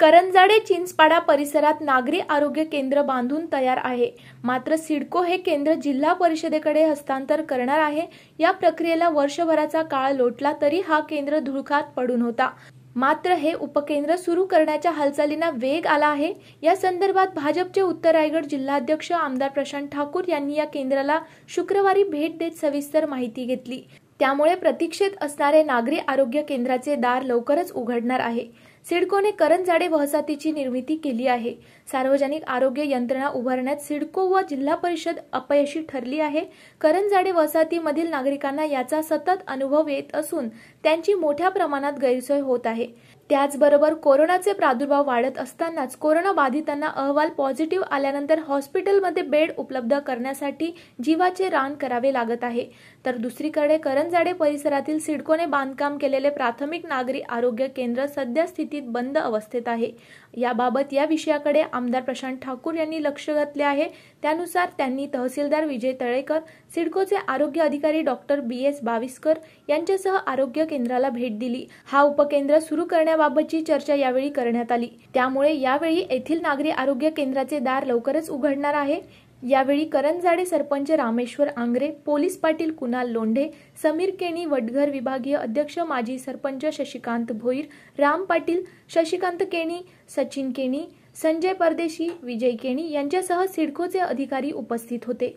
करंजाडे चिंचपाडा परिसरात नागरी आरोग्य केंद्र बांधून तयार आहे मात्र सिडको हे केंद्र जिल्हा परिषदेकडे हस्तांतर करणार आहे या प्रक्रियेला वर्षभराचा काळ लोटला तरी हा केंद्र धुळखात पडून होता मात्र हे उपकेंद्र सुरू करण्याच्या हालचालींना वेग आला आहे या संदर्भात भाजपचे उत्तर रायगड जिल्हाध्यक्ष आमदार प्रशांत ठाकूर यांनी या केंद्राला शुक्रवारी भेट देत सविस्तर माहिती घेतली त्यामुळे प्रतीक्षेत असणारे नागरी आरोग्य केंद्राचे दार लवकरच उघडणार आहे सिडकोने करंजाडे वसाहतीची निर्मिती केली आहे सार्वजनिक आरोग्य यंत्रणा उभारण्यात सिडको व जिल्हा परिषद अपयशी ठरली आहे करंजाडे वसाहतीमधील नागरिकांना याचा सतत अनुभव येत असून त्यांची मोठ्या प्रमाणात गैरसोय होत आहे त्याचबरोबर कोरोनाचे प्रादुर्भाव वाढत असतानाच कोरोना बाधितांना अहवाल पॉझिटिव्ह आल्यानंतर हॉस्पिटलमध्ये बेड उपलब्ध करण्यासाठी जीवाचे रान करावे लागत आहे तर दुसरीकडे करंजाडे परिसरातील सिडकोने बांधकाम केलेले प्राथमिक नागरी आरोग्य केंद्र सध्या स्थिती स्थितीत बंद अवस्थेत आहे याबाबत या विषयाकडे आमदार प्रशांत ठाकूर यांनी लक्ष घातले आहे त्यानुसार त्यांनी तहसीलदार विजय तळेकर सिडकोचे आरोग्य अधिकारी डॉक्टर बी एस बाविस्कर यांच्यासह आरोग्य केंद्राला भेट दिली हा उपकेंद्र सुरू करण्याबाबतची चर्चा यावेळी करण्यात आली त्यामुळे यावेळी येथील नागरी आरोग्य केंद्राचे दार लवकरच उघडणार आहे यावेळी करंजाडे सरपंच रामेश्वर आंग्रे पोलीस पाटील कुणाल लोंढे समीर केणी वडघर विभागीय अध्यक्ष माजी सरपंच शशिकांत भोईर राम पाटील शशिकांत केणी सचिन केणी संजय परदेशी विजय केणी यांच्यासह सिडकोचे अधिकारी उपस्थित होते